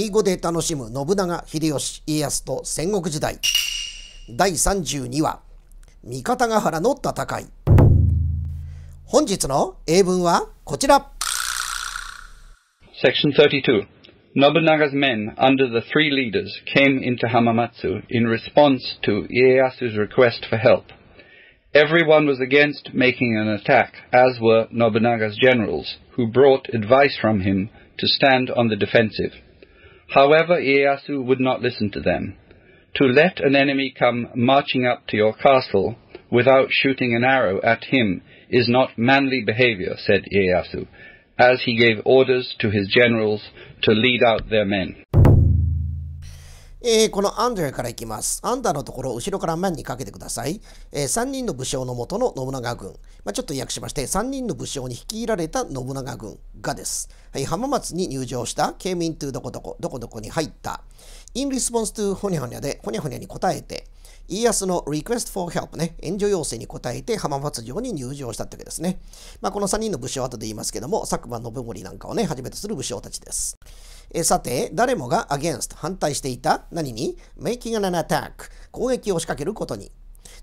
英語で楽しむ信長、秀吉、家康と戦国時代。第32話、三方ヶ原の戦い。本日の英文はこちら。Section 32 Nobunaga's men, under the three leaders, came into Hamamatsu in response to Ieyasu's request for help. Everyone was against making an attack, as were Nobunaga's generals, who brought advice from him to stand on the defensive. However, Ieyasu would not listen to them. To let an enemy come marching up to your castle without shooting an arrow at him is not manly behavior, said Ieyasu, as he gave orders to his generals to lead out their men. えー、このアンドレからいきます。アンダーのところを後ろから前にかけてください。えー、3人の武将のもとの信長軍。まあ、ちょっと訳しまして、3人の武将に率いられた信長軍がです。はい、浜松に入城した、came into どこどこ、どこどこに入った。in response to ほにゃほにゃで、ほにゃほにゃに答えて、家康の request for help ね、援助要請に応えて浜松城に入城したってわけですね。まあ、この3人の武将は後で言いますけども、佐久間信盛なんかをね、はじめとする武将たちです。えさて、誰もが against 反対していた何に making an attack 攻撃を仕掛けることに。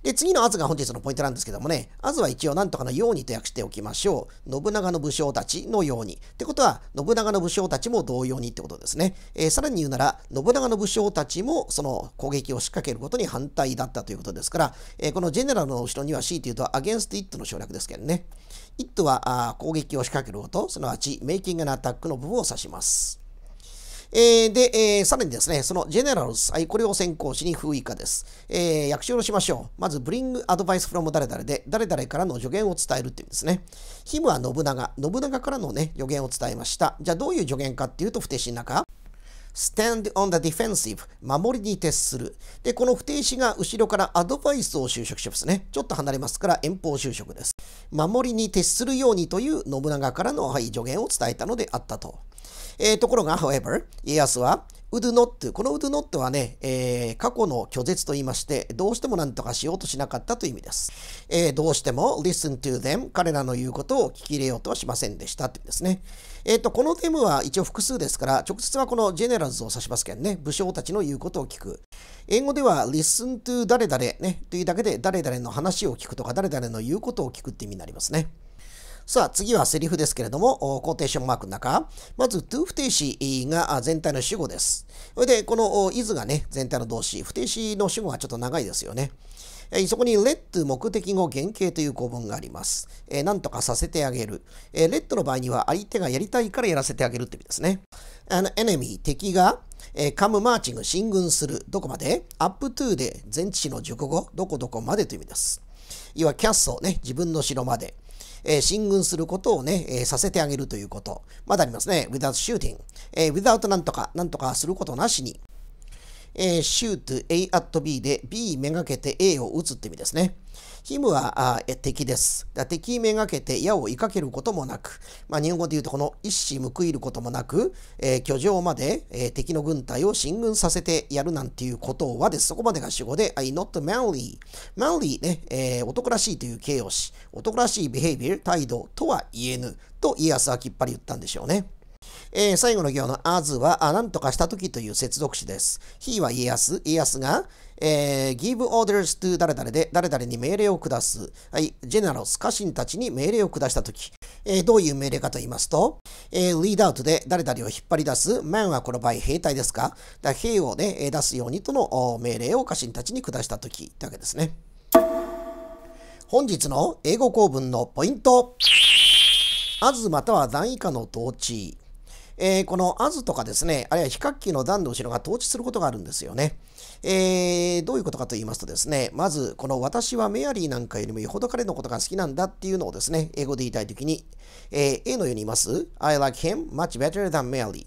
で、次のアズが本日のポイントなんですけどもね、アズは一応なんとかのようにと訳しておきましょう。信長の武将たちのように。ってことは、信長の武将たちも同様にってことですね。えー、さらに言うなら、信長の武将たちもその攻撃を仕掛けることに反対だったということですから、えー、このジェネラルの後ろには C というと、against it の省略ですけどね。it はあ攻撃を仕掛けること、すなわち making an attack の部分を指します。えー、で、えー、さらにですね、そのジェネラルス、はい、これを先行しに不以下です。えー、役所をしましょう。まず、ブリングアドバイスフロ m 誰々で、誰々からの助言を伝えるっていうんですね。ヒムは信長、信長からのね、助言を伝えました。じゃあ、どういう助言かっていうと、不定詞の中。stand on the defensive 守りに徹する。で、この不定詞が後ろからアドバイスを就職しますね。ちょっと離れますから遠方就職です。守りに徹するようにという信長からの、はい、助言を伝えたのであったと。えー、ところが、however、家康は、would not この would not はね、えー、過去の拒絶と言いまして、どうしても何とかしようとしなかったという意味です。えー、どうしても listen to them 彼らの言うことを聞き入れようとはしませんでしたという意味ですね。えっ、ー、と、このテーマは一応複数ですから、直接はこの generals を指しますけどね、武将たちの言うことを聞く。英語では listen to 誰々ね、というだけで誰々の話を聞くとか、誰々の言うことを聞くって意味になりますね。さあ、次はセリフですけれども、コーテーションマークの中、まず、to 不定詞が全体の主語です。それで、この is がね、全体の動詞、不定詞の主語はちょっと長いですよね。そこに let 目的語原型という構文があります。えなんとかさせてあげる。えー、let の場合には相手がやりたいからやらせてあげるって意味ですね。an enemy 敵が、えカムマーチング進軍する。どこまで ?up to で前置詞の熟語、どこどこまでという意味です。要はキャッソね、自分の城まで。えー、進軍することをね、えー、させてあげるということ。まだありますね。without shooting、えー、without なんとか、なんとかすることなしに。えー、シュート A at B で B めがけて A を打つって意味ですね。ヒムはあ敵です。敵めがけて矢を追いかけることもなく、まあ、日本語で言うとこの一矢報いることもなく、えー、居城まで、えー、敵の軍隊を進軍させてやるなんていうことはです。そこまでが主語で、I not manly。manly ね、えー、男らしいという形容詞、男らしい behavior、態度とは言えぬと家康はきっぱり言ったんでしょうね。えー、最後の行のあずは、あ、なんとかしたときという接続詞です。ひは家康、家康が、えー、give orders to 誰々で、誰々に命令を下す。はい、ジェネラルス、家臣たちに命令を下したとき、えー、どういう命令かと言いますと、えー、lead out で誰々を引っ張り出す、man はこの場合兵隊ですか、だ兵をね、出すようにとの命令を家臣たちに下したときってわけですね。本日の英語構文のポイント。あずまたは段以下の統治。えー、このアズとかですね、あるいは比較器の段の後ろが統治することがあるんですよね。えー、どういうことかと言いますとですね、まず、この私はメアリーなんかよりもよほど彼のことが好きなんだっていうのをですね、英語で言いたいときに、えー、A のように言います ?I like him much better than Mary.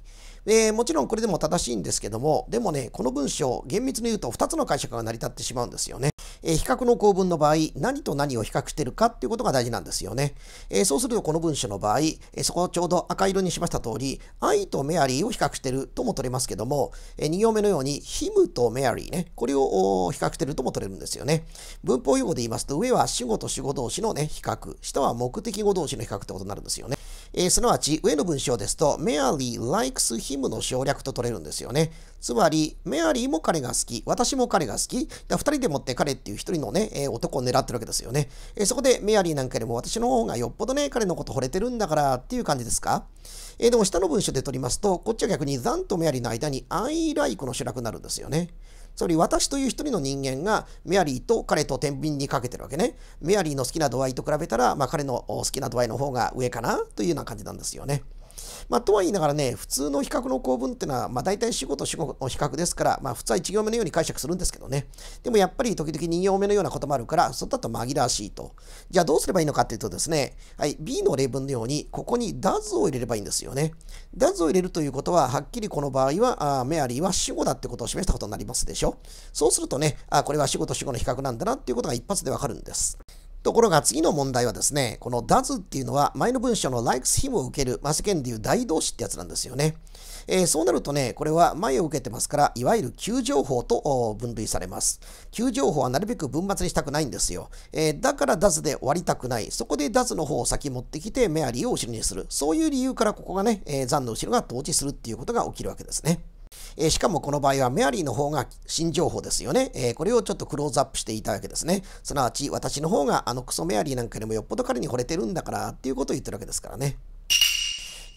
えー、もちろんこれでも正しいんですけども、でもね、この文章、厳密に言うと2つの解釈が成り立ってしまうんですよね。えー、比較の構文の場合、何と何を比較してるかっていうことが大事なんですよね。えー、そうするとこの文章の場合、えそこをちょうど赤色にしました通り、愛とメアリーを比較してるとも取れますけども、え2行目のように、ヒムとメアリーね、これを比較してるとも取れるんですよね。文法用語で言いますと、上は主語と主語同士のね、比較、下は目的語同士の比較ってことになるんですよね。えー、すなわち上の文章ですと、メアリー likes him の省略と取れるんですよね。つまり、メアリーも彼が好き、私も彼が好き、だ2人でもって彼っていう1人のね、えー、男を狙ってるわけですよね、えー、そこでメアリーなんかよりも私の方がよっぽどね、彼のこと惚れてるんだからっていう感じですか。えでも下の文章で取りますと、こっちは逆にザンとメアリーの間に I like の主役になるんですよね。つまり私という一人の人間がメアリーと彼と天秤にかけてるわけね。メアリーの好きな度合いと比べたら、まあ、彼の好きな度合いの方が上かなというような感じなんですよね。まあ、とは言いながらね、普通の比較の構文っていうのは、まあ、大体主語と主語の比較ですから、まあ、普通は1行目のように解釈するんですけどね。でもやっぱり時々2行目のようなこともあるから、それだと紛らわしいと。じゃあどうすればいいのかっていうとですね、はい、B の例文のように、ここに does を入れればいいんですよね。does を入れるということは、はっきりこの場合は、あメアリーは死語だってことを示したことになりますでしょ。そうするとね、あこれは死語と死語の比較なんだなっていうことが一発でわかるんです。ところが次の問題はですね、この does っていうのは前の文章の likes him を受ける、マスケンでいう大動詞ってやつなんですよね。えー、そうなるとね、これは前を受けてますから、いわゆる急情報と分類されます。急情報はなるべく文末にしたくないんですよ。えー、だから does で終わりたくない。そこで does の方を先持ってきて、メアリーを後ろにする。そういう理由からここがね、えー、残の後ろが統治するっていうことが起きるわけですね。えしかもこの場合はメアリーの方が新情報ですよね、えこれをちょっとクローズアップしていたわけですね。すなわち私の方があのクソメアリーなんかよりもよっぽど彼に惚れてるんだからっていうことを言ってるわけですからね。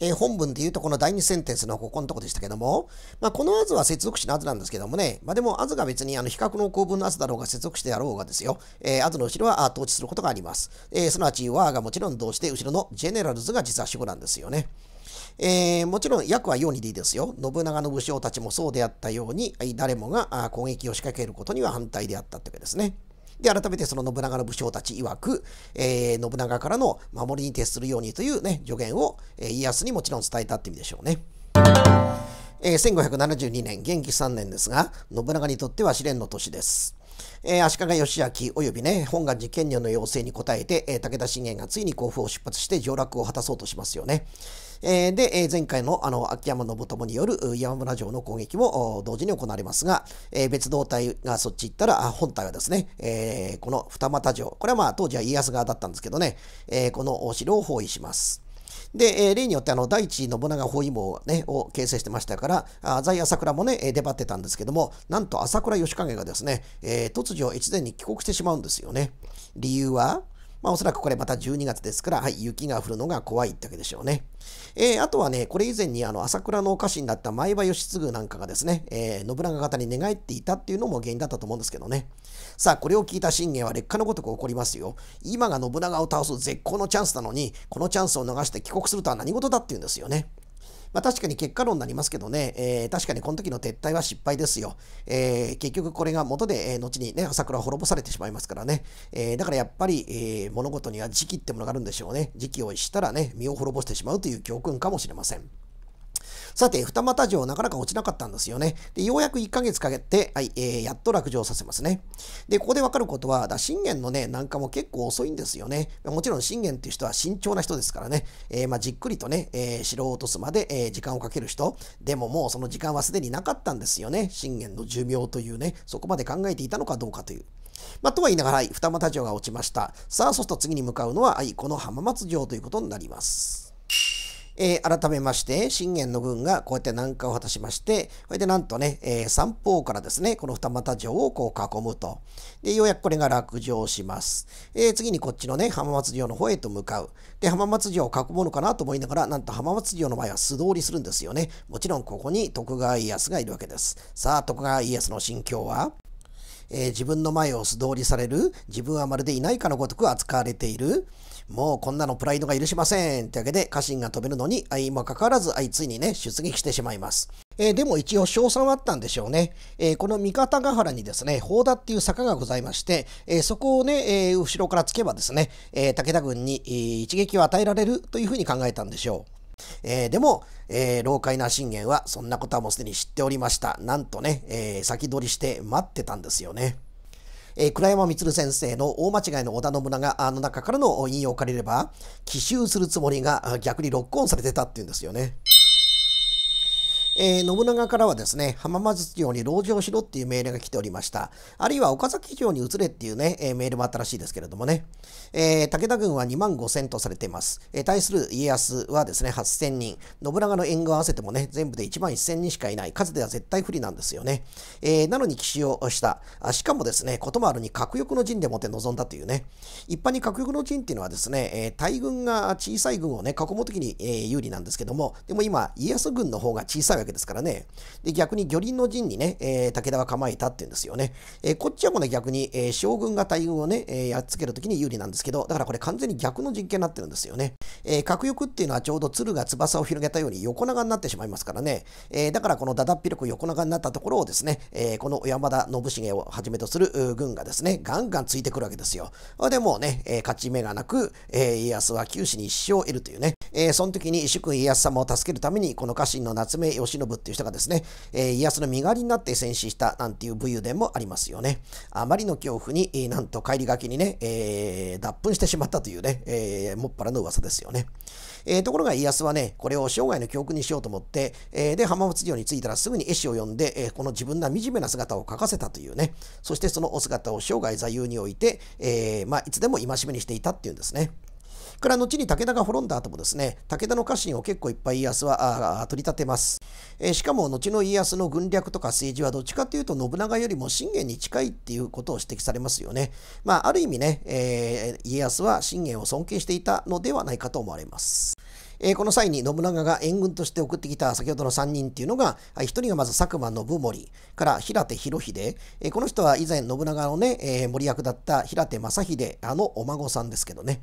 えー、本文で言うとこの第2センテンスのここのとこでしたけども、まあ、このアズは接続詞のアズなんですけどもね、まあ、でもアズが別にあの比較の構文のアズだろうが接続詞であろうがですよ、えー、アズの後ろは統治することがあります。えー、すなわち、ワーがもちろん動詞で後ろのジェネラルズが実は主語なんですよね。えー、もちろん役はようにでいいですよ。信長の武将たちもそうであったように、誰もが攻撃を仕掛けることには反対であったってわけですね。で、改めてその信長の武将たち曰く、えー、信長からの守りに徹するようにというね、助言を、家康にもちろん伝えたって意味でしょうね。えー、1572年、元気3年ですが、信長にとっては試練の年です。えー、足利義明およびね、本願寺賢如の要請に応えて、えー、武田信玄がついに甲府を出発して上洛を果たそうとしますよね。えー、で、え前回のあの秋山信友による山村城の攻撃も同時に行われますが、え別動隊がそっち行ったら、本隊はですね、えこの二俣城、これはまあ当時は家康側だったんですけどね、えこのお城を包囲します。で、え例によってあの第一信長包囲網、ね、を形成してましたから、あ在朝倉もね、出張ってたんですけども、なんと朝倉義景がですね、えー、突如越前に帰国してしまうんですよね。理由は、まあ、おそらくこれまた12月ですから、はい、雪が降るのが怖いってわけでしょうね。えー、あとはね、これ以前にあの朝倉のお家臣だった前場義次なんかがですね、えー、信長方に寝返っていたっていうのも原因だったと思うんですけどね。さあ、これを聞いた信玄は劣化のごとく起こりますよ。今が信長を倒す絶好のチャンスなのに、このチャンスを逃して帰国するとは何事だっていうんですよね。まあ、確かに結果論になりますけどね、えー、確かにこの時の撤退は失敗ですよ。えー、結局これが元で、えー、後にね、桜は滅ぼされてしまいますからね。えー、だからやっぱり、えー、物事には時期ってものがあるんでしょうね。時期をしたらね、身を滅ぼしてしまうという教訓かもしれません。さて、二股城なかなか落ちなかったんですよね。で、ようやく1ヶ月かけて、はい、えー、やっと落城させますね。で、ここでわかることは、だ信玄のね、んかも結構遅いんですよね。もちろん信玄っていう人は慎重な人ですからね、えー、まあ、じっくりとね、えー、城を落とすまで、えー、時間をかける人。でももうその時間はすでになかったんですよね。信玄の寿命というね、そこまで考えていたのかどうかという。まあ、とは言いながら、はい、二俣城が落ちました。さあ、そしと次に向かうのは、はい、この浜松城ということになります。えー、改めまして、信玄の軍がこうやって南下を果たしまして、これでなんとね、えー、三方からですね、この二股城をこう囲むと。で、ようやくこれが落城します。えー、次にこっちのね、浜松城の方へと向かう。で、浜松城を囲むのかなと思いながら、なんと浜松城の前は素通りするんですよね。もちろんここに徳川家康がいるわけです。さあ、徳川家康の心境はえー、自分の前を素通りされる自分はまるでいないかのごとく扱われているもうこんなのプライドが許しませんってわけで家臣が止めるのに、相いもかかわらず、あいついにね、出撃してしまいます。えー、でも一応賞賛はあったんでしょうね。えー、この三方ヶ原にですね、宝田っていう坂がございまして、えー、そこをね、え後ろからつけばですね、え武田軍に、え一撃を与えられるというふうに考えたんでしょう。えー、でも、えー、老快な信玄はそんなことはもうすでに知っておりました。なんとね、えー、先取りして待ってたんですよね。えー、倉山光先生の大間違いの織田信長の中からの引用を借りれば、奇襲するつもりが逆にロックオンされてたっていうんですよね。えー、信長からはですね、浜松城に籠城しろっていう命令が来ておりました。あるいは岡崎城に移れっていうね、えー、メールもあったらしいですけれどもね、えー、武田軍は2万5千とされています。え対する家康はですね、8千人。信長の援軍合わせてもね、全部で1万1千人しかいない。数では絶対不利なんですよね。えなのに奇襲をしたあ。しかもですね、こともあるに核翼の陣でもって臨んだというね、一般に核翼の陣っていうのはですね、え大軍が小さい軍をね、囲むときに、え有利なんですけども、でも今、家康軍の方が小さいわけですからね。で、逆に魚林の陣にね、えー、武田は構えたっていうんですよね。えー、こっちはもうね、逆に、えー、将軍が大軍をね、えー、やっつけるときに有利なんですけど、だからこれ完全に逆の陣形になってるんですよね。えー、核翼っていうのはちょうど鶴が翼を広げたように横長になってしまいますからね。えー、だからこのだだっ広く横長になったところをですね、えー、この小山田信繁をはじめとする軍がですね、ガンガンついてくるわけですよ。でもうね、えー、勝ち目がなく、えー、家康は九死に一生を得るというね、えー、その時に主君家康様を助けるために、この家臣の夏目義信っていう人がですね、え家康の身代わりになって戦死したなんていう武勇伝もありますよね。あまりの恐怖に、なんと帰りがけにね、え脱粉してしまったというね、えもっぱらの噂ですよね。えところが家康はね、これを生涯の教訓にしようと思って、えで、浜松城に着いたらすぐに絵師を呼んで、えこの自分の惨めな姿を描かせたというね、そしてそのお姿を生涯座右に置いて、えーまあ、いつでも戒めにしていたっていうんですね。これ後に武田が滅んだ後もですね、武田の家臣を結構いっぱい家康は取り立てます。えしかも、後の家康の軍略とか政治はどっちかというと信長よりも信玄に近いっていうことを指摘されますよね。まあ、ある意味ね、えー、家康は信玄を尊敬していたのではないかと思われます。えこの際に信長が援軍として送ってきた先ほどの3人っていうのが、1人がまず佐久間信盛から平手博秀、えこの人は以前信長のね、えー、森役だった平手正秀あのお孫さんですけどね。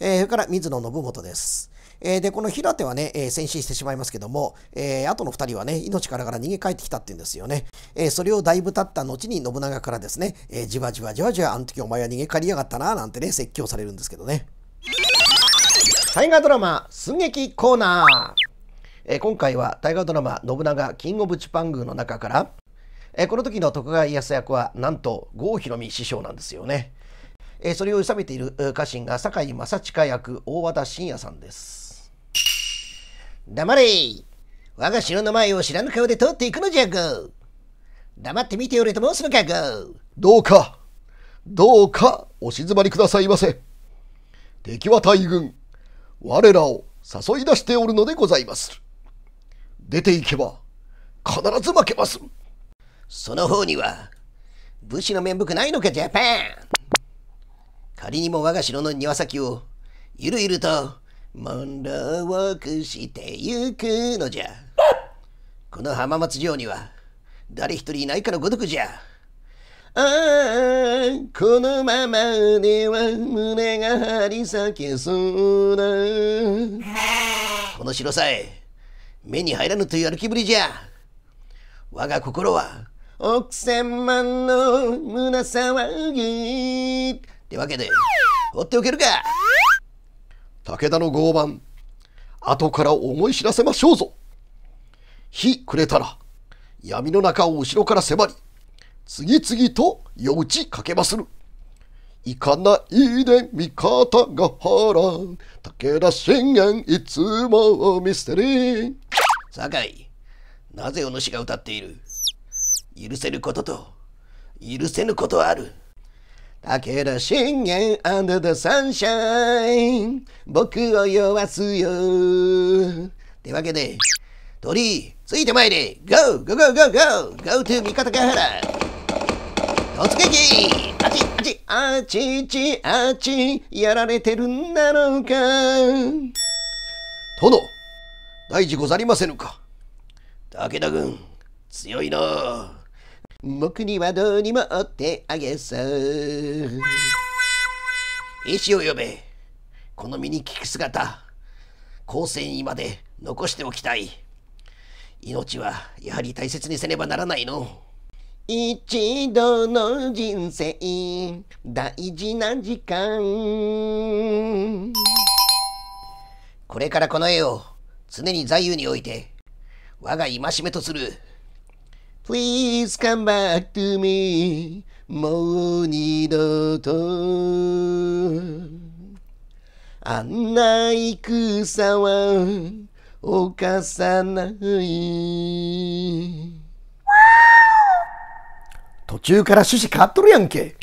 えー、それから水野信元です。えー、で、この平手はね、えー、戦死してしまいますけども、えー、との二人はね、命からから逃げ帰ってきたって言うんですよね。えー、それをだいぶ経った後に信長からですね、えー、じわじわじわじわ、あの時お前は逃げ帰りやがったな、なんてね、説教されるんですけどね。大河ドラマ、寸劇コーナー。えー、今回は大河ドラマ、信長キングオブチパングの中から、えー、この時の徳川家康役は、なんと郷ひろみ師匠なんですよね。えー、それを諌めている家臣が堺正親役大和田信也さんです。黙れ我が城の前を知らぬ顔で通っていくのじゃが黙って見ておれと申すのかがどうかどうかお静まりくださいませ。敵は大軍、我らを誘い出しておるのでございます出ていけば、必ず負けますその方には、武士の面目ないのか、ジャパン仮にも我が城の庭先を、ゆるゆると、問題をくしてゆくのじゃ。この浜松城には、誰一人いないかのごとくじゃ。ああ、このままでは胸が張り裂けそうな。この城さえ、目に入らぬという歩きぶりじゃ。我が心は、億千万の胸騒ぎ。ってわけで、放っておけるか武田の合慢、後から思い知らせましょうぞ。日暮れたら、闇の中を後ろから迫り、次々と夜打ちかけまする。いかないで味方が腹、武田信玄いつもミステリー。酒井、なぜお主が歌っている許せることと、許せぬことはある。明けだ信玄 under the sunshine 僕を酔わすよってわけで鳥ついてまいれ Go! Go! Go! Go! Go! Go to 味方ヶ原突撃あちあちあちちあちやられてるんだろうか殿大事ござりませぬか武田軍強いな僕にはどうにもおってあげそう。医師を呼べ。この身に聞く姿、後世にまで残しておきたい。命はやはり大切にせねばならないの。一度の人生、大事な時間。これからこの絵を常に座右に置いて、我が戒めとする。Please come back to me もう二度とあんな戦は犯さない途中から趣旨変わっとるやんけ